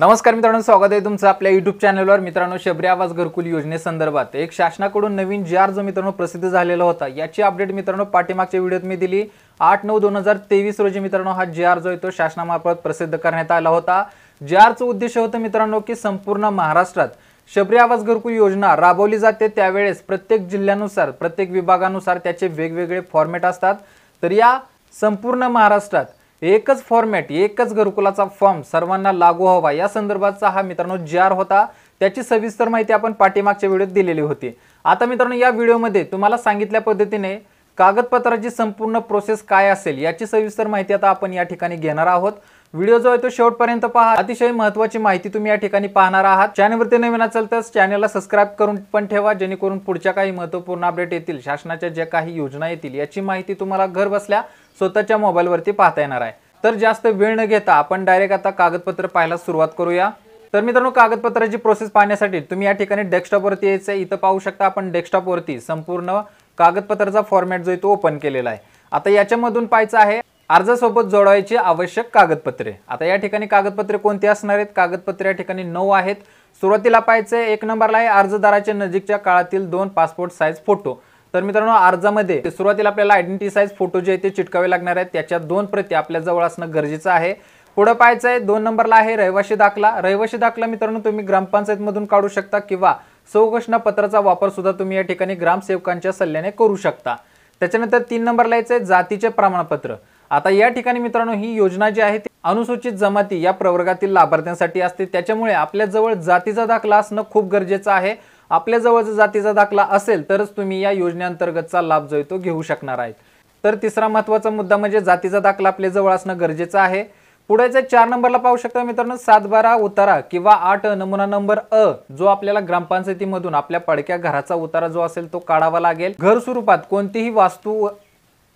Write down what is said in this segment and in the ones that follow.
नमस्कार मित्रांनो स्वागत आहे तुमचं आपल्या युट्यूब चॅनलवर मित्रांनो शबरी आवाज घरकुल योजनेसंदर्भात एक शासनाकडून नवीन जी आर जो मित्रांनो प्रसिद्ध झालेला होता याची अपडेट मित्रांनो पाठीमागच्या व्हिडिओत मी दिली आठ नऊ दोन हजार तेवीस रोजी मित्रांनो हा जी आर जो आहे तो शासनामार्फत प्रसिद्ध करण्यात आला होता जी आरचं उद्देश होतं मित्रांनो की संपूर्ण महाराष्ट्रात शबरी आवाज घरकुल योजना राबवली जाते त्यावेळेस प्रत्येक जिल्ह्यानुसार प्रत्येक विभागानुसार त्याचे वेगवेगळे फॉर्मॅट असतात तर या संपूर्ण महाराष्ट्रात एकच फॉर्मॅट एकच घरकुलाचा फॉर्म सर्वांना लागू हवा या संदर्भाचा हा मित्रांनो जी आर होता त्याची सविस्तर माहिती आपण पाठीमागच्या व्हिडिओत दिलेली होती आता मित्रांनो या व्हिडिओमध्ये तुम्हाला सांगितल्या पद्धतीने कागदपत्राची संपूर्ण प्रोसेस काय असेल याची सविस्तर माहिती आता आपण या ठिकाणी घेणार आहोत व्हिडिओ जो आहे तो शेवटपर्यंत पहा अतिशय महत्वाची माहिती तुम्ही या ठिकाणी पाहणार आहात चॅनलवरती नवीन असेल तर चॅनलला सबस्क्राईब करून पण ठेवा जेणेकरून पुढच्या काही महत्वपूर्ण अपडेट येतील शासनाच्या ज्या काही योजना येतील याची माहिती तुम्हाला घर बसल्या स्वतःच्या मोबाईलवरती पाहता येणार आहे तर जास्त वेळ न घेता आपण डायरेक्ट आता कागदपत्र पाहायला सुरुवात करूया तर मित्रांनो कागदपत्राची प्रोसेस पाहण्यासाठी तुम्ही या ठिकाणी डेस्कटॉपवरती यायचं आहे इथं पाहू शकता आपण डेस्कटॉपवरती संपूर्ण कागदपत्राचा फॉर्मॅट जो आहे तो ओपन केलेला आहे आता याच्यामधून पाहायचं आहे अर्जासोबत जोडायची आवश्यक कागदपत्रे आता या ठिकाणी कागदपत्रे कोणती असणार आहेत कागदपत्रे या ठिकाणी नऊ आहेत सुरुवातीला पाहायचं एक नंबरला आहे अर्जदाराचे नजीकच्या काळातील दोन पासपोर्ट साईज फोटो तर मित्रांनो अर्जामध्ये सुरुवातीला आपल्याला आयडेंटिटी साईज फोटो जे आहे ते चिटकावे लागणार आहेत त्याच्या दोन प्रती आपल्याजवळ असणं गरजेचं आहे पुढं पाहायचंय आहे दोन नंबरला आहे रहिवाशी दाखला रहिवाशी दाखला मित्रांनो तुम्ही ग्रामपंचायतमधून काढू शकता किंवा सौघोषणा पत्राचा वापर सुद्धा तुम्ही या ठिकाणी ग्रामसेवकांच्या सल्ल्याने करू शकता त्याच्यानंतर तीन नंबरला यायचं आहे जातीचे प्रमाणपत्र आता या ठिकाणी मित्रांनो ही योजना जी आहे ती अनुसूचित जमाती या प्रवर्गातील लाभार्थ्यांसाठी असते त्याच्यामुळे आपल्याजवळ जातीचा दाखला असणं खूप गरजेचं आहे आपल्याजवळ जर जातीचा दाखला असेल तरच तुम्ही या योजनेअंतर्गतचा लाभ जो तो घेऊ शकणार आहे तर तिसरा महत्त्वाचा मुद्दा म्हणजे जातीचा दाखला आपल्याजवळ असणं गरजेचं आहे पुढे जर चार नंबरला पाहू शकता मित्रांनो सात बारा उतारा किंवा आठ नमुना नंबर अ जो आपल्याला ग्रामपंचायतीमधून आपल्या पडक्या घराचा उतारा जो असेल तो काढावा लागेल घर स्वरूपात कोणतीही वास्तू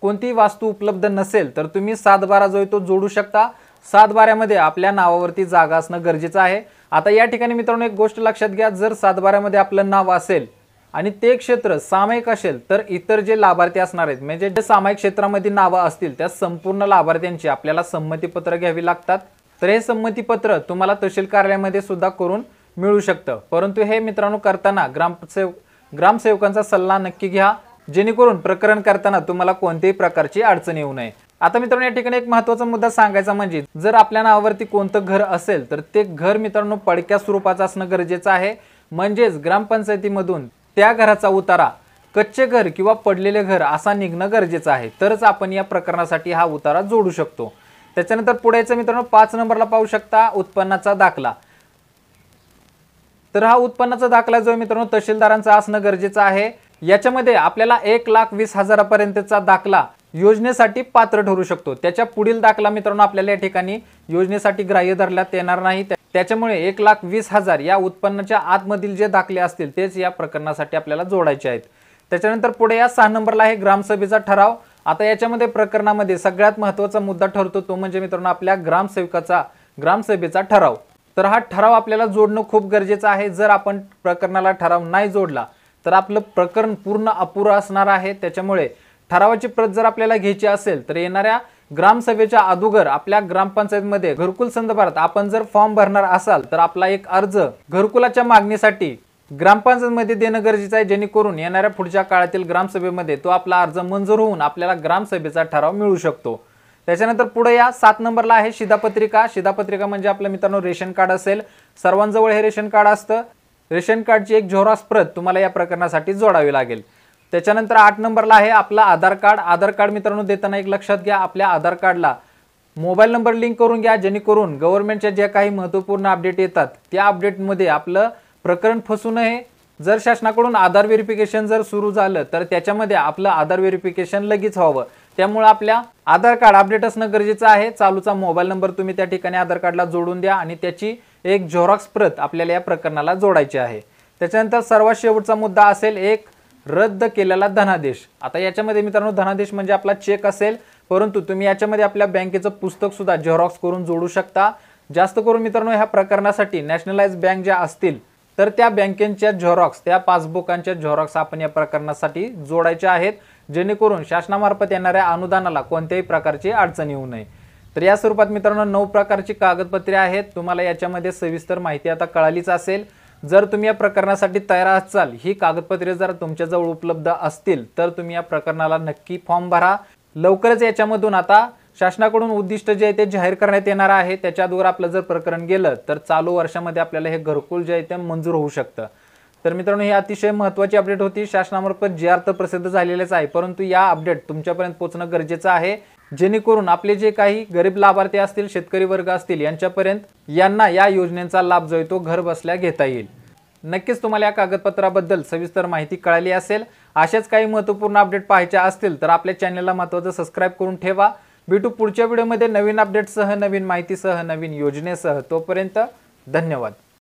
कोणतीही वास्तू उपलब्ध नसेल तर तुम्ही सातबारा जो आहे तो जोडू शकता सातबाऱ्यामध्ये आपल्या नावावरती जागा असणं गरजेचं आहे आता या ठिकाणी मित्रांनो एक गोष्ट लक्षात घ्या जर सातबाऱ्यामध्ये आपलं नाव असेल आणि ते क्षेत्र सामायिक असेल तर इतर जे लाभार्थी असणार आहेत म्हणजे जे सामायिक क्षेत्रामध्ये नावं असतील त्या संपूर्ण लाभार्थ्यांची आपल्याला संमतीपत्र घ्यावी लागतात तर हे संमतीपत्र तुम्हाला तहसील कार्यालयामध्ये सुद्धा करून मिळू शकतं परंतु हे मित्रांनो करताना ग्रामसेव ग्रामसेवकांचा सल्ला नक्की घ्या जेणेकरून प्रकरण करताना तुम्हाला कोणत्याही प्रकारची अडचण येऊ नये आता मित्रांनो या ठिकाणी एक महत्त्वाचा मुद्दा सांगायचा म्हणजे जर आपल्या नावावरती कोणतं घर असेल तर ते घर मित्रांनो पडक्या स्वरूपाचं असणं गरजेचं आहे म्हणजेच ग्रामपंचायतीमधून त्या घराचा उतारा कच्चे घर किंवा पडलेले घर असा निघणं गरजेचं आहे तरच आपण या प्रकरणासाठी हा उतारा जोडू शकतो त्याच्यानंतर पुढेचं मित्रांनो पाच नंबरला पाहू शकता उत्पन्नाचा दाखला तर हा उत्पन्नाचा दाखला जो मित्रांनो तहसीलदारांचा असणं गरजेचं आहे याच्यामध्ये आपल्याला एक लाख वीस हजारापर्यंतचा दाखला योजनेसाठी पात्र ठरू शकतो त्याच्या पुढील दाखला मित्रांनो आपल्याला या ठिकाणी योजनेसाठी ग्राह्य धरल्यात येणार नाही त्याच्यामुळे एक लाख वीस हजार या उत्पन्नाच्या आतमधील जे दाखले असतील तेच या प्रकरणासाठी आपल्याला जोडायचे आहेत त्याच्यानंतर पुढे या सहा नंबरला आहे ग्रामसभेचा ठराव आता याच्यामध्ये प्रकरणामध्ये सगळ्यात महत्त्वाचा मुद्दा ठरतो तो म्हणजे मित्रांनो आपल्या ग्रामसेवकाचा ग्रामसभेचा ठराव तर हा ठराव आपल्याला जोडणं खूप गरजेचं आहे जर आपण प्रकरणाला ठराव नाही जोडला तर आपलं प्रकरण पूर्ण अपुरं असणार आहे त्याच्यामुळे ठरावाची प्रत जर आपल्याला घ्यायची असेल तर येणाऱ्या ग्रामसभेच्या अगोदर आपल्या ग्रामपंचायतमध्ये घरकुल संदर्भात आपण जर फॉर्म भरणार असाल तर आपला एक अर्ज घरकुलाच्या मागणीसाठी ग्रामपंचायतमध्ये देणं गरजेचं आहे जेणेकरून येणाऱ्या पुढच्या काळातील ग्रामसभेमध्ये तो आपला अर्ज मंजूर होऊन आपल्याला ग्रामसभेचा ठराव मिळू शकतो त्याच्यानंतर पुढे या सात नंबरला आहे शिधापत्रिका शिधापत्रिका म्हणजे आपल्या मित्रांनो रेशन कार्ड असेल सर्वांजवळ हे रेशन कार्ड असतं रेशन कार्डची एक जोहरास प्रत तुम्हाला या प्रकरणासाठी जोडावी लागेल त्याच्यानंतर आठ नंबरला आहे आपला आधार कार्ड आधार कार्ड मित्रांनो देताना एक लक्षात घ्या आपल्या आधार कार्डला मोबाईल नंबर लिंक करून घ्या जेणेकरून गव्हर्नमेंटच्या ज्या काही महत्त्वपूर्ण अपडेट येतात त्या अपडेटमध्ये आपलं प्रकरण फसू नये जर शासनाकडून आधार व्हेरिफिकेशन जर सुरू झालं तर त्याच्यामध्ये आपलं आधार व्हेरिफिकेशन लगेच व्हावं त्यामुळे आपल्या आधार कार्ड अपडेट असणं गरजेचं आहे चालूचा मोबाईल नंबर तुम्ही त्या ठिकाणी आधार कार्डला जोडून द्या आणि त्याची एक झेरॉक्स प्रत आपल्याला या प्रकरणाला जोडायची आहे त्याच्यानंतर सर्वात शेवटचा मुद्दा असेल एक रद्द केलेला धनादेश आता याच्यामध्ये मित्रांनो धनादेश म्हणजे आपला चेक असेल परंतु तुम्ही याच्यामध्ये आपल्या बँकेचं पुस्तक सुद्धा झेरॉक्स करून जोडू शकता जास्त करून मित्रांनो ह्या प्रकरणासाठी नॅशनलाइज बँक ज्या असतील तर त्या बँकेच्या झेरॉक्स त्या पासबुकांच्या झेरॉक्स आपण या प्रकरणासाठी जोडायच्या आहेत जेणेकरून शासनामार्फत येणाऱ्या अनुदानाला कोणत्याही प्रकारची अडचण येऊ नये तर या स्वरूपात मित्रांनो नऊ प्रकारची कागदपत्रे आहेत तुम्हाला याच्यामध्ये सविस्तर माहिती आता कळालीच असेल जर तुम्ही या प्रकरणासाठी तयार असाल ही कागदपत्रे जर तुमच्याजवळ उपलब्ध असतील तर तुम्ही या प्रकरणाला नक्की फॉर्म भरा लवकरच याच्यामधून आता शासनाकडून उद्दिष्ट जे आहे ते जाहीर करण्यात येणार आहे त्याच्यावर आपलं जर प्रकरण गेलं तर चालू वर्षामध्ये आपल्याला हे घरकुल जे आहे ते मंजूर होऊ शकतं तर मित्रांनो ही अतिशय महत्वाची अपडेट होती शासनामार्फत जे अर्थ प्रसिद्ध झालेलेच आहे परंतु या अपडेट तुमच्यापर्यंत पोहोचणं गरजेचं आहे जेणेकरून आपले जे काही गरीब लाभार्थी असतील शेतकरी वर्ग असतील यांच्यापर्यंत यांना या योजनेचा लाभ जो आहे तो घर बसल्या घेता येईल नक्कीच तुम्हाला या कागदपत्राबद्दल सविस्तर माहिती कळाली असेल अशाच काही महत्त्वपूर्ण अपडेट पाहायच्या असतील तर आपल्या चॅनलला महत्वाचं सबस्क्राईब करून ठेवा भेटू पुढच्या व्हिडिओमध्ये नवीन अपडेटसह नवीन माहितीसह नवीन योजनेसह तोपर्यंत धन्यवाद